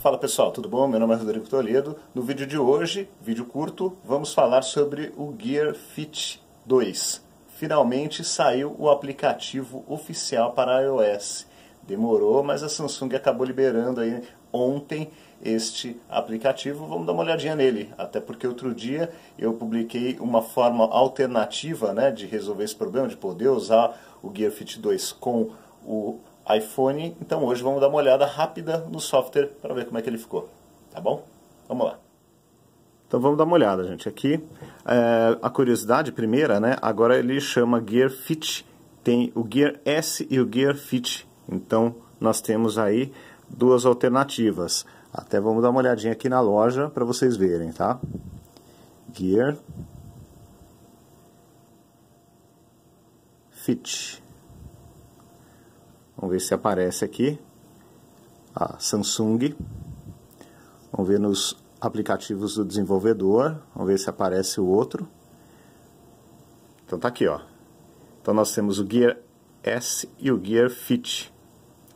Fala pessoal, tudo bom? Meu nome é Rodrigo Toledo. No vídeo de hoje, vídeo curto, vamos falar sobre o Gear Fit 2. Finalmente saiu o aplicativo oficial para iOS. Demorou, mas a Samsung acabou liberando aí ontem este aplicativo. Vamos dar uma olhadinha nele, até porque outro dia eu publiquei uma forma alternativa né, de resolver esse problema, de poder usar o Gear Fit 2 com o iPhone. Então hoje vamos dar uma olhada rápida no software para ver como é que ele ficou, tá bom? Vamos lá. Então vamos dar uma olhada, gente. Aqui é, a curiosidade primeira, né? Agora ele chama Gear Fit. Tem o Gear S e o Gear Fit. Então nós temos aí duas alternativas. Até vamos dar uma olhadinha aqui na loja para vocês verem, tá? Gear Fit. Vamos ver se aparece aqui. A Samsung. Vamos ver nos aplicativos do desenvolvedor. Vamos ver se aparece o outro. Então tá aqui, ó. Então nós temos o Gear S e o Gear Fit.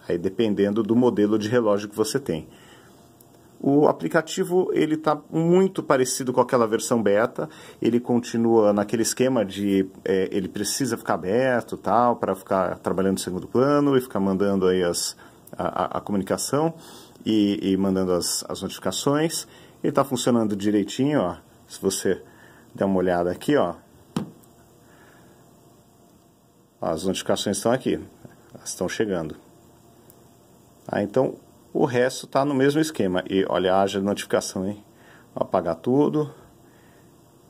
Aí dependendo do modelo de relógio que você tem. O aplicativo ele está muito parecido com aquela versão beta. Ele continua naquele esquema de é, ele precisa ficar aberto, tal, para ficar trabalhando em segundo plano e ficar mandando aí as, a, a, a comunicação e, e, mandando as, as notificações. Ele está funcionando direitinho, ó. Se você der uma olhada aqui, ó, as notificações estão aqui, estão chegando. Ah, então o resto está no mesmo esquema. E olha, haja notificação, hein? Apagar tudo.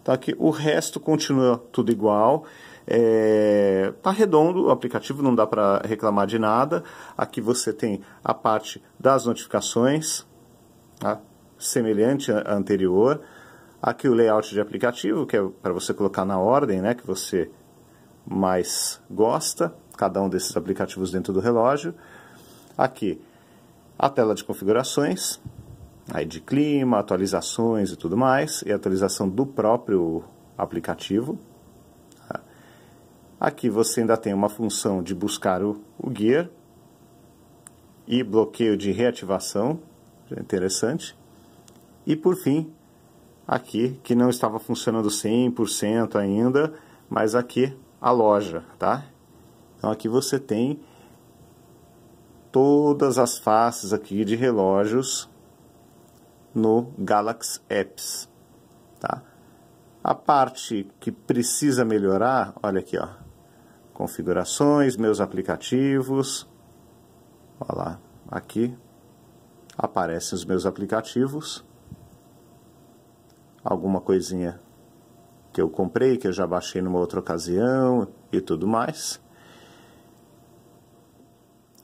Tá aqui. O resto continua tudo igual. É, tá redondo o aplicativo, não dá para reclamar de nada. Aqui você tem a parte das notificações, tá? semelhante à anterior. Aqui o layout de aplicativo, que é para você colocar na ordem né, que você mais gosta, cada um desses aplicativos dentro do relógio. Aqui a tela de configurações, aí de clima, atualizações e tudo mais, e atualização do próprio aplicativo. Tá? Aqui você ainda tem uma função de buscar o, o gear e bloqueio de reativação, é interessante. E por fim, aqui, que não estava funcionando 100% ainda, mas aqui a loja, tá? Então aqui você tem todas as faces aqui de relógios no Galaxy Apps, tá? A parte que precisa melhorar, olha aqui, ó. Configurações, meus aplicativos. Olha lá, aqui aparecem os meus aplicativos. Alguma coisinha que eu comprei, que eu já baixei numa outra ocasião e tudo mais.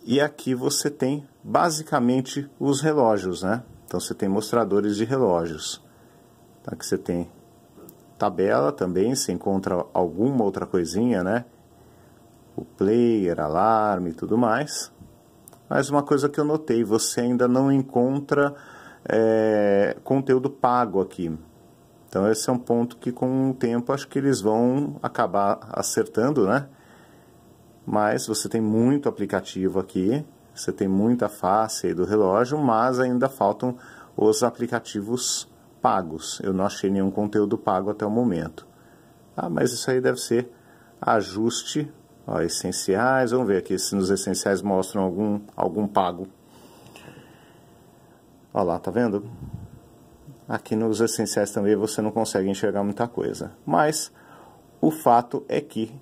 E aqui você tem basicamente os relógios, né? Então você tem mostradores de relógios. Aqui tá, você tem tabela também, se encontra alguma outra coisinha, né? O player, alarme e tudo mais. Mas uma coisa que eu notei, você ainda não encontra é, conteúdo pago aqui. Então esse é um ponto que com o tempo acho que eles vão acabar acertando, né? mas você tem muito aplicativo aqui, você tem muita face do relógio, mas ainda faltam os aplicativos pagos. Eu não achei nenhum conteúdo pago até o momento. Ah, mas isso aí deve ser ajuste, ó, essenciais, vamos ver aqui se nos essenciais mostram algum, algum pago. Olha lá, tá vendo? Aqui nos essenciais também você não consegue enxergar muita coisa. Mas o fato é que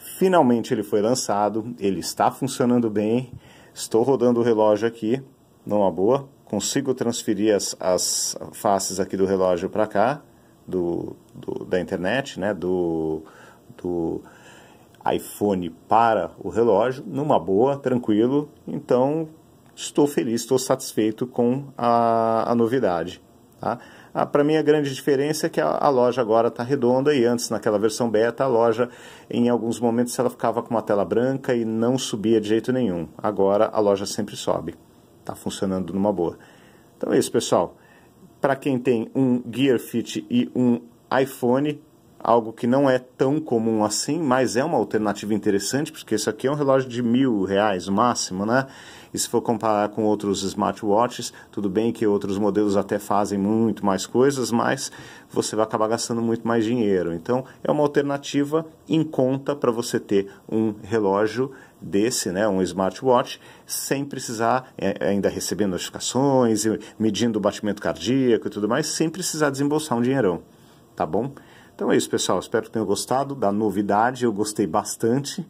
Finalmente ele foi lançado, ele está funcionando bem. Estou rodando o relógio aqui, numa boa. Consigo transferir as, as faces aqui do relógio para cá, do, do, da internet, né? Do, do iPhone para o relógio, numa boa, tranquilo. Então estou feliz, estou satisfeito com a, a novidade. Tá? Ah, para mim a grande diferença é que a, a loja agora está redonda e antes naquela versão beta a loja em alguns momentos ela ficava com uma tela branca e não subia de jeito nenhum. Agora a loja sempre sobe. Está funcionando numa boa. Então é isso pessoal. Para quem tem um Gear Fit e um iPhone algo que não é tão comum assim, mas é uma alternativa interessante, porque isso aqui é um relógio de mil reais o máximo, né? E se for comparar com outros smartwatches, tudo bem que outros modelos até fazem muito mais coisas, mas você vai acabar gastando muito mais dinheiro. Então, é uma alternativa em conta para você ter um relógio desse, né, um smartwatch, sem precisar é, ainda receber notificações, medindo o batimento cardíaco e tudo mais, sem precisar desembolsar um dinheirão, tá bom? Então é isso, pessoal. Espero que tenham gostado da novidade. Eu gostei bastante.